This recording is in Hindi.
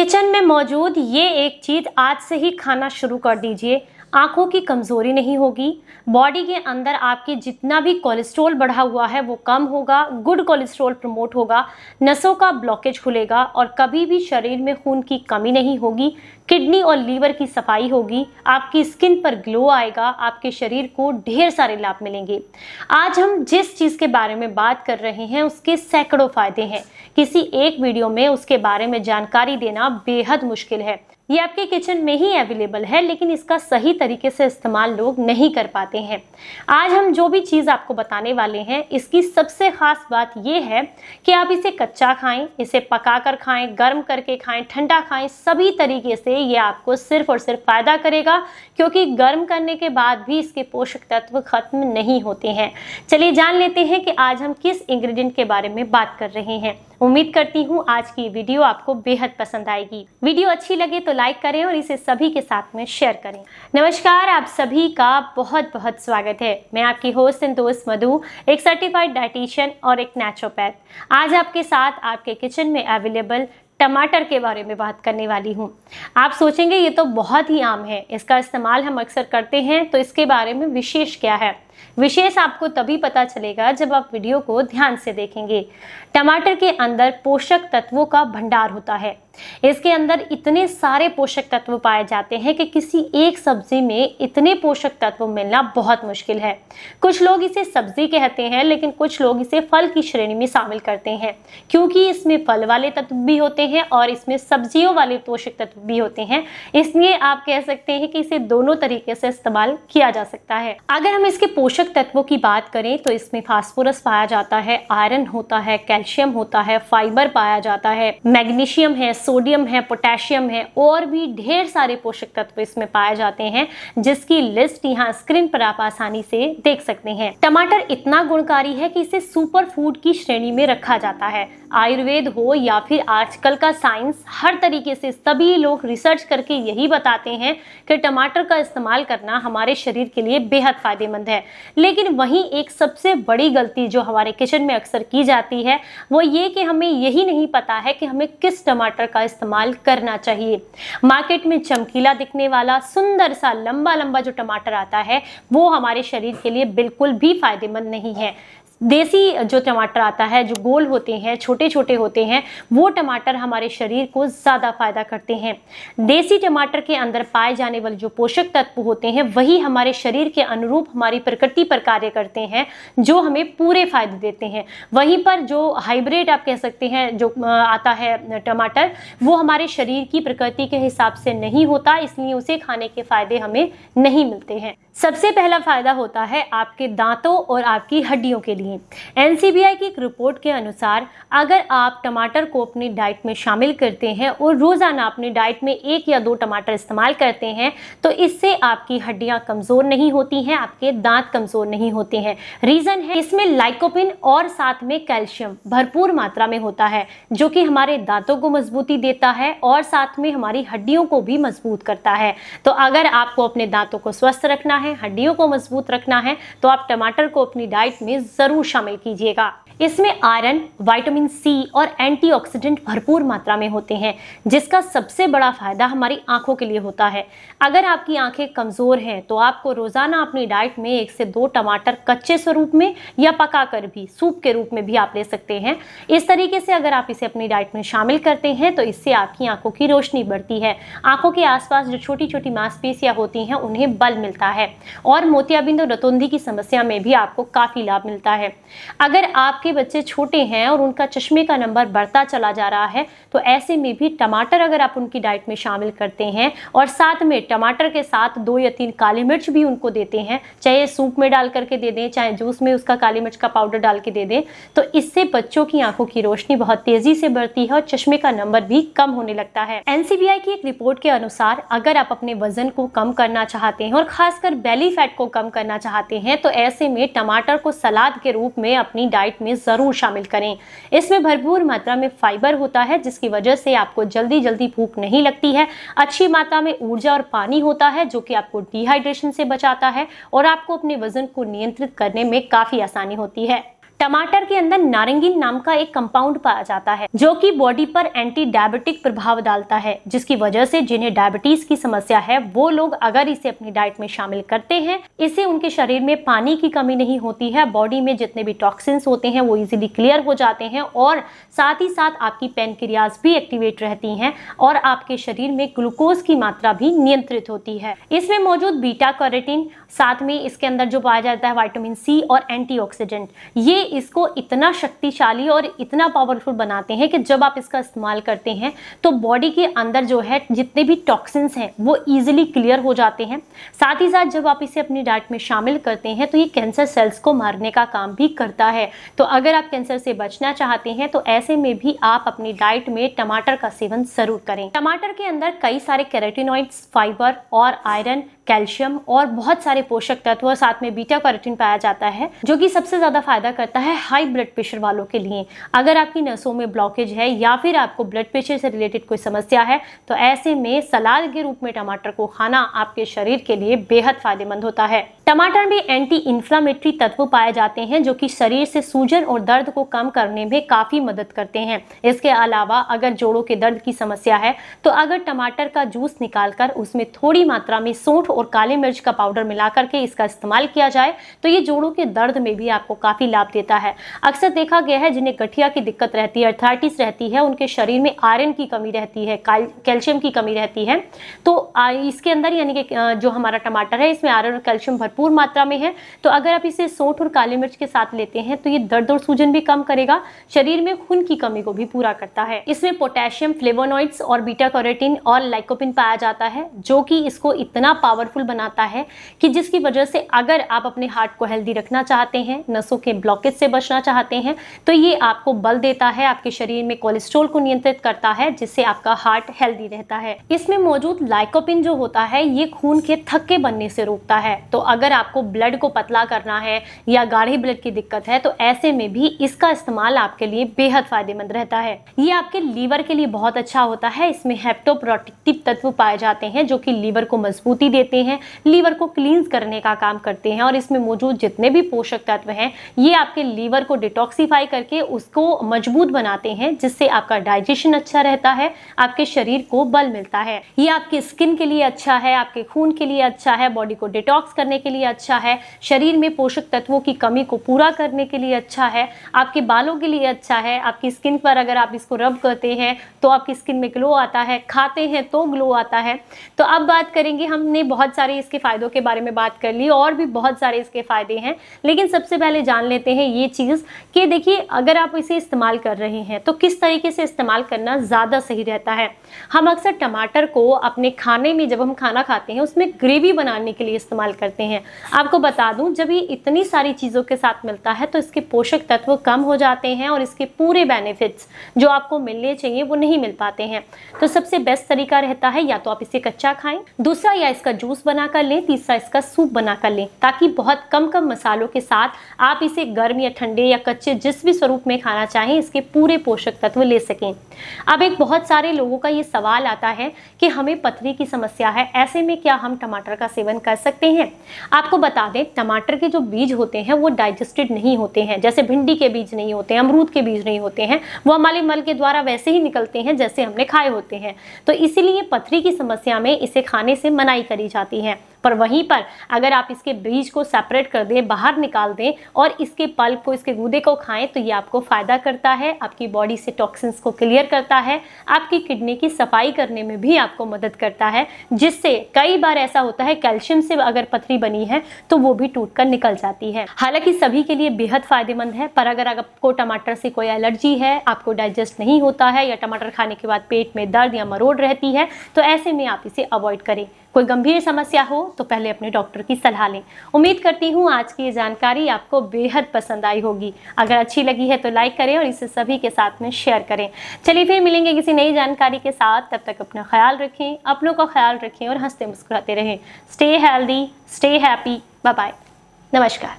किचन में मौजूद ये एक चीज़ आज से ही खाना शुरू कर दीजिए आंखों की कमज़ोरी नहीं होगी बॉडी के अंदर आपके जितना भी कोलेस्ट्रॉल बढ़ा हुआ है वो कम होगा गुड कोलेस्ट्रॉल प्रमोट होगा नसों का ब्लॉकेज खुलेगा और कभी भी शरीर में खून की कमी नहीं होगी किडनी और लीवर की सफाई होगी आपकी स्किन पर ग्लो आएगा आपके शरीर को ढेर सारे लाभ मिलेंगे आज हम जिस चीज़ के बारे में बात कर रहे हैं उसके सैकड़ों फायदे हैं किसी एक वीडियो में उसके बारे में जानकारी देना बेहद मुश्किल है ये आपके किचन में ही अवेलेबल है लेकिन इसका सही तरीके से इस्तेमाल लोग नहीं कर पाते हैं आज हम जो भी चीज़ आपको बताने वाले हैं इसकी सबसे ख़ास बात यह है कि आप इसे कच्चा खाएं इसे पका कर खाएं गर्म करके खाएं ठंडा खाएं सभी तरीके से ये आपको सिर्फ और सिर्फ फ़ायदा करेगा क्योंकि गर्म करने के बाद भी इसके पोषक तत्व ख़त्म नहीं होते हैं चलिए जान लेते हैं कि आज हम किस इंग्रेडिएंट के बारे में बात कर रहे हैं उम्मीद करती हूँ आज की वीडियो आपको बेहद पसंद आएगी वीडियो अच्छी लगे तो लाइक करें और इसे सभी के साथ में शेयर करें नमस्कार आप सभी का बहुत बहुत स्वागत है मैं आपकी होस्ट एंड दोस्त मधु एक सर्टिफाइड डाइटिशियन और एक नेचुरोपैथ आज आपके साथ आपके किचन में अवेलेबल टमाटर के बारे में बात करने वाली हूँ आप सोचेंगे ये तो बहुत ही आम है इसका इस्तेमाल हम अक्सर करते हैं तो इसके बारे में विशेष क्या है विशेष आपको तभी पता चलेगा जब आप वीडियो को ध्यान से देखेंगे टमाटर के अंदर पोषक तत्वों का भंडार होता है इसके अंदर इतने सारे पोषक तत्व पाए जाते हैं कि किसी एक सब्जी में इतने पोषक तत्व मिलना बहुत मुश्किल है कुछ लोग इसे सब्जी कहते हैं लेकिन कुछ लोग इसे फल की श्रेणी में शामिल करते हैं क्योंकि इसमें फल वाले तत्व भी होते हैं और इसमें सब्जियों वाले पोषक तत्व भी होते हैं इसलिए आप कह सकते हैं कि इसे दोनों तरीके से इस्तेमाल किया जा सकता है अगर हम इसके पोषक पोषक तत्वों की बात करें तो इसमें फास्फोरस पाया जाता है आयरन होता है कैल्शियम होता है फाइबर पाया जाता है मैग्नीशियम है सोडियम है पोटेशियम है और भी ढेर सारे पोषक तत्व इसमें पाए जाते हैं जिसकी लिस्ट यहाँ स्क्रीन पर आप आसानी से देख सकते हैं टमाटर इतना गुणकारी है कि इसे सुपर फूड की श्रेणी में रखा जाता है आयुर्वेद हो या फिर आजकल का साइंस हर तरीके से सभी लोग रिसर्च करके यही बताते हैं कि टमाटर का इस्तेमाल करना हमारे शरीर के लिए बेहद फायदेमंद है लेकिन वहीं एक सबसे बड़ी गलती जो हमारे किचन में अक्सर की जाती है वो ये कि हमें यही नहीं पता है कि हमें किस टमाटर का इस्तेमाल करना चाहिए मार्केट में चमकीला दिखने वाला सुंदर सा लंबा लंबा जो टमाटर आता है वो हमारे शरीर के लिए बिल्कुल भी फायदेमंद नहीं है देसी जो टमाटर आता है जो गोल होते हैं छोटे छोटे होते हैं वो टमाटर हमारे शरीर को ज़्यादा फ़ायदा करते हैं देसी टमाटर के अंदर पाए जाने वाले जो पोषक तत्व होते हैं वही हमारे शरीर के अनुरूप हमारी प्रकृति पर कार्य करते हैं जो हमें पूरे फ़ायदे देते हैं वहीं पर जो हाइब्रिड आप कह सकते हैं जो आता है टमाटर वो हमारे शरीर की प्रकृति के हिसाब से नहीं होता इसलिए उसे खाने के फ़ायदे हमें नहीं मिलते हैं सबसे पहला फ़ायदा होता है आपके दांतों और आपकी हड्डियों के लिए एन की एक रिपोर्ट के अनुसार अगर आप टमाटर को अपनी डाइट में शामिल करते हैं और रोज़ाना अपनी डाइट में एक या दो टमाटर इस्तेमाल करते हैं तो इससे आपकी हड्डियां कमज़ोर नहीं होती हैं आपके दांत कमज़ोर नहीं होते हैं रीज़न है इसमें लाइकोपिन और साथ में कैल्शियम भरपूर मात्रा में होता है जो कि हमारे दांतों को मजबूती देता है और साथ में हमारी हड्डियों को भी मजबूत करता है तो अगर आपको अपने दांतों को स्वस्थ रखना है हड्डियों को मजबूत रखना है तो आप टमाटर को अपनी डाइट में ज़रूर शामिल कीजिएगा इसमें आयरन वाइटामिन सी और एंटीऑक्सीडेंट भरपूर मात्रा में होते हैं जिसका सबसे बड़ा फ़ायदा हमारी आंखों के लिए होता है अगर आपकी आंखें कमज़ोर हैं तो आपको रोज़ाना अपनी डाइट में एक से दो टमाटर कच्चे स्वरूप में या पकाकर भी सूप के रूप में भी आप ले सकते हैं इस तरीके से अगर आप इसे अपनी डाइट में शामिल करते हैं तो इससे आपकी आंखों की रोशनी बढ़ती है आंखों के आसपास जो छोटी छोटी मांसपेशियां होती हैं उन्हें बल मिलता है और मोतियाबिंद और रतौंधी की समस्या में भी आपको काफ़ी लाभ मिलता है अगर आपके बच्चे छोटे हैं और उनका चश्मे का नंबर बढ़ता चला जा रहा है तो ऐसे में भी टमाटर अगर आप उनकी डाइट में शामिल करते हैं और साथ में टमाटर के साथ दो या तीन काली मिर्च भी उनको देते हैं चाहे सूप में डाल करके दे दें चाहे जूस में उसका काली मिर्च का पाउडर डाल के दे दें तो इससे बच्चों की आंखों की रोशनी बहुत तेजी से बढ़ती है और चश्मे का नंबर भी कम होने लगता है एनसीबीआई की एक रिपोर्ट के अनुसार अगर आप अपने वजन को कम करना चाहते हैं और खासकर बेली फैट को कम करना चाहते हैं तो ऐसे में टमाटर को सलाद के रूप में अपनी डाइट में ज़रूर शामिल करें इसमें भरपूर मात्रा में फाइबर होता है जिसकी वजह से आपको जल्दी जल्दी भूख नहीं लगती है अच्छी मात्रा में ऊर्जा और पानी होता है जो कि आपको डिहाइड्रेशन से बचाता है और आपको अपने वजन को नियंत्रित करने में काफ़ी आसानी होती है टमाटर के अंदर नारंगीन नाम का एक कंपाउंड पाया जाता है जो कि बॉडी पर एंटी डायबिटिक प्रभाव डालता है जिसकी वजह से जिन्हें डायबिटीज की समस्या है वो लोग अगर इसे अपनी डाइट में शामिल करते हैं इससे उनके शरीर में पानी की कमी नहीं होती है बॉडी में जितने भी टॉक्सिन्स होते हैं वो इजिली क्लियर हो जाते हैं और साथ ही साथ आपकी पेनक्रियाज भी एक्टिवेट रहती हैं और आपके शरीर में ग्लूकोज की मात्रा भी नियंत्रित होती है इसमें मौजूद बीटा करेटिन साथ में इसके अंदर जो पाया जाता है वाइटामिन सी और एंटीऑक्सीडेंट ये इसको इतना शक्तिशाली और इतना पावरफुल बनाते हैं कि जब आप इसका इस्तेमाल करते हैं तो बॉडी के अंदर जो है जितने भी टॉक्सिन्स हैं वो ईजिली क्लियर हो जाते हैं साथ ही साथ जब आप इसे अपनी डाइट में शामिल करते हैं तो ये कैंसर सेल्स को मारने का काम भी करता है तो अगर आप कैंसर से बचना चाहते हैं तो ऐसे में भी आप अपनी डाइट में टमाटर का सेवन जरूर करें टमाटर के अंदर कई सारे कैरेटिनॉइड्स फाइबर और आयरन कैल्शियम और बहुत सारे पोषक तत्व और साथ में बीटा कैरोटीन पाया जाता है जो कि सबसे ज़्यादा फायदा करता है हाई ब्लड प्रेशर वालों के लिए अगर आपकी नसों में ब्लॉकेज है या फिर आपको ब्लड प्रेशर से रिलेटेड कोई समस्या है तो ऐसे में सलाद के रूप में टमाटर को खाना आपके शरीर के लिए बेहद फ़ायदेमंद होता है टमाटर में एंटी इन्फ्लामेटरी तत्व पाए जाते हैं जो कि शरीर से सूजन और दर्द को कम करने में काफ़ी मदद करते हैं इसके अलावा अगर जोड़ों के दर्द की समस्या है तो अगर टमाटर का जूस निकालकर उसमें थोड़ी मात्रा में सोंठ और काले मिर्च का पाउडर मिला करके इसका इस्तेमाल किया जाए तो ये जोड़ों के दर्द में भी आपको काफ़ी लाभ देता है अक्सर देखा गया है जिन्हें गठिया की दिक्कत रहती है अर्थराइटिस रहती है उनके शरीर में आयरन की कमी रहती है कैल्शियम की कमी रहती है तो इसके अंदर यानी कि जो हमारा टमाटर है इसमें आयरन और कैल्शियम भरपूर भरपूर मात्रा में है तो अगर आप इसे सौंठ और काली मिर्च के साथ लेते हैं तो ये दर्द और सूजन भी कम करेगा शरीर में खून की कमी को भी पूरा करता है इसमें पोटेशियम फ्लेवोनॉइड्स और बीटा कॉरेटिन और लाइकोपिन पाया जाता है जो कि इसको इतना पावरफुल बनाता है कि जिसकी वजह से अगर आप अपने हार्ट को हेल्दी रखना चाहते हैं नसों के ब्लॉकेज से बचना चाहते हैं तो ये आपको बल देता है आपके शरीर में कोलेस्ट्रोल को नियंत्रित करता है जिससे आपका हार्ट हेल्दी रहता है इसमें मौजूद लाइकोपिन जो होता है ये खून के थक्के बनने से रोकता है तो अगर अगर आपको ब्लड को पतला करना है या गाढ़ी ब्लड की दिक्कत है तो ऐसे में भी इसका इस्तेमाल आपके लिए बेहद फायदेमंद रहता है ये आपके लीवर के लिए बहुत अच्छा होता है इसमें हेप्टोप्रोटेक्टिव तत्व पाए जाते हैं जो कि लीवर को मजबूती देते हैं लीवर को क्लींस करने का काम करते हैं और इसमें मौजूद जितने भी पोषक तत्व हैं ये आपके लीवर को डिटॉक्सीफाई करके उसको मजबूत बनाते हैं जिससे आपका डाइजेशन अच्छा रहता है आपके शरीर को बल मिलता है ये आपकी स्किन के लिए अच्छा है आपके खून के लिए अच्छा है बॉडी को डिटॉक्स करने के के लिए अच्छा है शरीर में पोषक तत्वों की कमी को पूरा करने के लिए अच्छा है आपके बालों के लिए अच्छा है आपकी स्किन पर अगर आप इसको रब करते हैं तो आपकी स्किन में ग्लो आता है खाते हैं तो ग्लो आता है तो अब बात करेंगे हमने बहुत सारे इसके फ़ायदों के बारे में बात कर ली और भी बहुत सारे इसके फ़ायदे हैं लेकिन सबसे पहले जान लेते हैं ये चीज़ कि देखिए अगर आप इसे इस्तेमाल कर रहे हैं तो किस तरीके से इस्तेमाल करना ज़्यादा सही रहता है हम अक्सर टमाटर को अपने खाने में जब हम खाना खाते हैं उसमें ग्रेवी बनाने के लिए इस्तेमाल करते हैं है आपको बता दूं जब ये इतनी सारी चीज़ों के साथ मिलता है तो इसके पोषक तत्व कम हो जाते हैं और इसके पूरे बेनिफिट्स जो आपको मिलने चाहिए वो नहीं मिल पाते हैं तो सबसे बेस्ट तरीका रहता है या तो आप इसे कच्चा खाएं दूसरा या इसका जूस बनाकर लें तीसरा इसका सूप बनाकर लें ताकि बहुत कम कम मसालों के साथ आप इसे गर्म या ठंडे या कच्चे जिस भी स्वरूप में खाना चाहें इसके पूरे पोषक तत्व ले सकें अब एक बहुत सारे लोगों का ये सवाल आता है कि हमें पथरी की समस्या है ऐसे में क्या हम टमाटर का सेवन कर सकते हैं आपको बता दें टमाटर के जो बीज होते हैं वो डाइजेस्टेड नहीं होते हैं जैसे भिंडी के बीज नहीं होते हैं अमरूद के बीज नहीं होते हैं वो हमारे मल के द्वारा वैसे ही निकलते हैं जैसे हमने खाए होते हैं तो इसीलिए पथरी की समस्या में इसे खाने से मनाई करी जाती है पर वहीं पर अगर आप इसके बीज को सेपरेट कर दें बाहर निकाल दें और इसके पल्प को इसके गूदे को खाएं तो ये आपको फ़ायदा करता है आपकी बॉडी से टॉक्सिन्स को क्लियर करता है आपकी किडनी की सफाई करने में भी आपको मदद करता है जिससे कई बार ऐसा होता है कैल्शियम से अगर पथरी बनी है तो वो भी टूट कर निकल जाती है हालांकि सभी के लिए बेहद फ़ायदेमंद है पर अगर आपको टमाटर से कोई एलर्जी है आपको डाइजेस्ट नहीं होता है या टमाटर खाने के बाद पेट में दर्द या मरोड़ रहती है तो ऐसे में आप इसे अवॉइड करें कोई गंभीर समस्या हो तो पहले अपने डॉक्टर की सलाह लें उम्मीद करती हूँ आज की ये जानकारी आपको बेहद पसंद आई होगी अगर अच्छी लगी है तो लाइक करें और इसे सभी के साथ में शेयर करें चलिए फिर मिलेंगे किसी नई जानकारी के साथ तब तक अपना ख्याल रखें अपनों का ख्याल रखें और हंसते मुस्कुराते रहें stay healthy stay happy bye नमस्कार